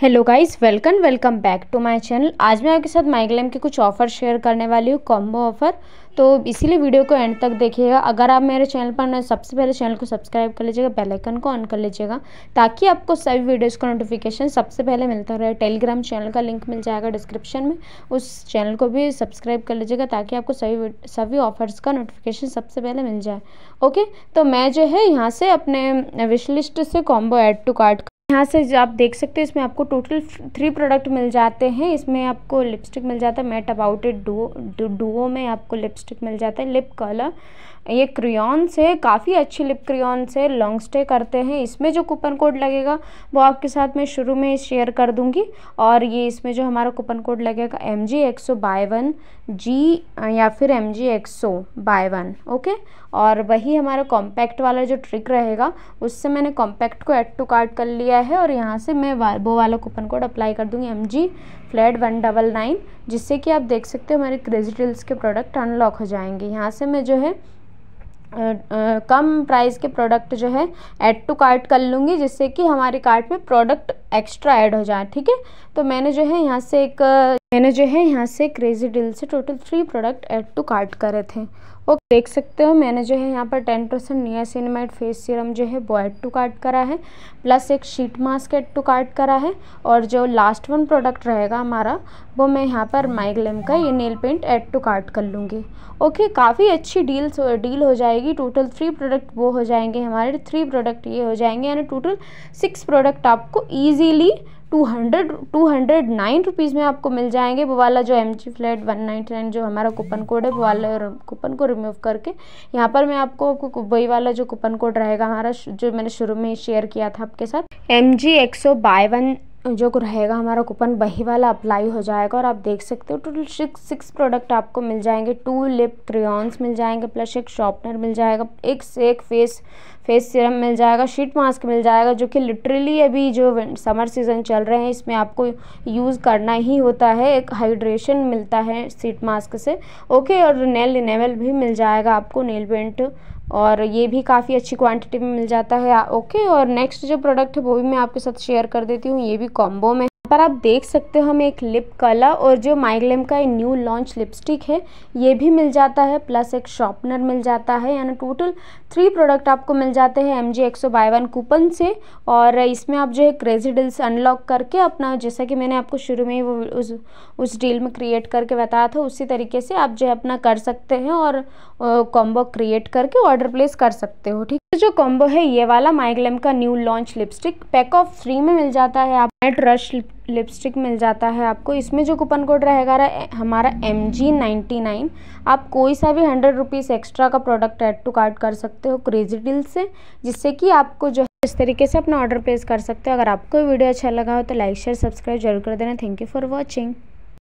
hello guys welcome welcome back to my channel आज मैं आपके साथ माइग्लैम के कुछ ऑफ़र शेयर करने वाली हूँ कॉम्बो ऑफ़र तो इसीलिए वीडियो को एंड तक देखिएगा अगर आप मेरे चैनल पर ना सबसे पहले चैनल को सब्सक्राइब कर लीजिएगा बेल आइकन को ऑन कर लीजिएगा ताकि आपको सभी वीडियोस का नोटिफिकेशन सबसे पहले मिलता रहे टेलीग्राम चैनल का लिंक मिल जाएगा डिस्क्रिप्शन में उस चैनल को भी सब्सक्राइब कर लीजिएगा ताकि आपको सभी सभी ऑफर्स का नोटिफिकेशन सबसे पहले मिल जाए ओके तो मैं जो है यहाँ से अपने विश लिस्ट से कॉम्बो एड टू कार्ट यहाँ से आप देख सकते हो इसमें आपको टोटल थ्री प्रोडक्ट मिल जाते हैं इसमें आपको लिपस्टिक मिल जाता है matte about it duo duo में आपको लिपस्टिक मिल जाता है लिप कलर ये क्रियॉन्स है काफ़ी अच्छी लिप क्रियॉन्स है लॉन्ग स्टे करते हैं इसमें जो कूपन कोड लगेगा वो आपके साथ मैं शुरू में शेयर कर दूँगी और ये इसमें जो हमारा कूपन कोड लगेगा M G XO buy one जी या फिर M G XO buy one okay और वही हमारा कॉम्पैक्ट वाला जो ट्रिक रहेगा उससे मैंने कॉम्पैक्ट को एड टू कार्ट कर लिया है और यहाँ से मैं वा, वो वाला कूपन कोड अप्लाई कर दूँगी M G flat one double nine जिससे कि आप देख सकते हो हमारे क्रेजी डील्स के प्रोडक्ट अनलॉक हो जाएंगे यहाँ से मैं जो है आ, आ, कम प्राइस के प्रोडक्ट जो है ऐड टू कार्ट कर लूँगी जिससे कि हमारे कार्ट में प्रोडक्ट एक्स्ट्रा ऐड हो जाए ठीक है तो मैंने जो है यहाँ से एक मैंने जो है यहाँ से क्रेज़ी डील से total three product add to cart करे थे ओके देख सकते हो मैंने जो है यहाँ पर ten percent niacinamide face serum जो है वो ऐड टू कार्ट करा है प्लस एक sheet mask add to cart करा है और जो लास्ट वन प्रोडक्ट रहेगा हमारा वो मैं यहाँ पर माइग्लेम का ये nail paint add to cart कर लूँगी ओके काफ़ी अच्छी डील डील हो जाएगी टोटल थ्री प्रोडक्ट वो हो जाएंगे हमारे थ्री प्रोडक्ट ये हो जाएंगे यानी टोटल सिक्स प्रोडक्ट आपको easy easily two hundred two hundred nine rupees में आपको मिल जाएंगे वो वाला जो M G flat one nine जो हमारा कूपन कोड है वो वाला कूपन को रिमूव करके यहाँ पर मैं आपको आपको वही वाला जो कूपन कोड रहेगा हमारा जो मैंने शुरू में ही शेयर किया था आपके साथ M G XO buy one जो रहेगा हमारा कूपन वही वाला अप्लाई हो जाएगा और आप देख सकते हो टोटल सिक्स सिक्स प्रोडक्ट आपको मिल जाएंगे टू लिप क्रियॉन्स मिल जाएंगे प्लस एक शॉर्पनर मिल जाएगा एक से एक फेस फेस सीरम मिल जाएगा शीट मास्क मिल जाएगा जो कि लिटरली अभी जो समर सीज़न चल रहे हैं इसमें आपको यूज़ करना ही होता है एक हाइड्रेशन मिलता है शीट मास्क से ओके और नेल इनेवल भी मिल जाएगा आपको नेल पेंट और ये भी काफ़ी अच्छी क्वांटिटी में मिल जाता है ओके और नेक्स्ट जो प्रोडक्ट है वो भी मैं आपके साथ शेयर कर देती हूँ ये भी कॉम्बो में पर आप देख सकते हो हमें एक लिप कलर और जो माइग्लेम का ये न्यू लॉन्च लिपस्टिक है ये भी मिल जाता है प्लस एक शॉर्पनर मिल जाता है यानी टोटल थ्री प्रोडक्ट आपको मिल जाते हैं M G XO buy one coupon से और इसमें आप जो है क्रेजी डील्स अनलॉक करके अपना जैसा कि मैंने आपको शुरू में ही वो उस उस डील में क्रिएट करके बताया था उसी तरीके से आप जो है अपना कर सकते हैं और कॉम्बो क्रिएट करके ऑर्डर प्लेस कर सकते हो ठीक जो कॉम्बो है ये वाला माइग्लेम का new launch lipstick pack of free में मिल जाता है आप नेट रश लिपस्टिक मिल जाता है आपको इसमें जो कूपन कोड रहेगा हमारा एम जी नाइन्टी नाइन आप कोई सा भी हंड्रेड रुपीज़ एक्स्ट्रा का प्रोडक्ट ऐड टू कार्ट कर सकते हो क्रेजी डील से जिससे कि आपको जो इस तरीके से अपना ऑर्डर प्लेस कर सकते हो अगर आपको वीडियो अच्छा लगा हो तो लाइक शेयर सब्सक्राइब जरूर कर देना थैंक यू फॉर वॉचिंग